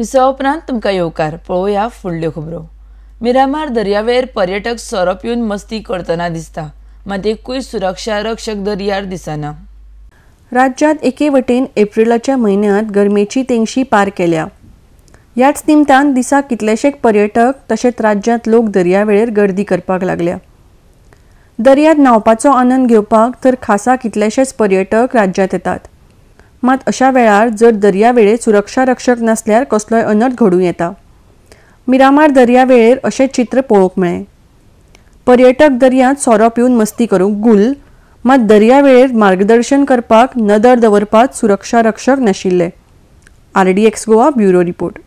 विसव उपरांत तुमकां येवकार पळोवया फुडल्यो खबरो मिरामार दर्यावेळेर पर्यटक सोरोप येवन मस्ती करतना दिसता मात एकूय सुरक्षा रक्षक दर्यार दिसना राज्यात एके वटेन एप्रिलाच्या म्हयन्यांत गरमेची तेंगशी पार केल्या ह्याच निमतान दिसा कितलेशेच पर्यटक तशेंच राज्यांत लोक दर्यावेळेर गर्दी करपाक लागल्या दर्यांत न्हांवपाचो आनंद घेवपाक तर खासा कितलेशेच पर्यटक राज्यांत येतात मात अशा वेळार जर दर्यावेळे सुरक्षा रक्षक नासल्यार कसलोय अनर्थ घडूं येता मिरामार दर्यावेळेर अशें चित्र पळोवंक मेळ्ळें पर्यटक दर्यांत सोरो पिवन मस्ती करूंक गुल मात दर्यावेळेर मार्गदर्शन करपाक नदर दवरपाक सुरक्षा रक्षक नाशिल्ले R D X Goa bureau report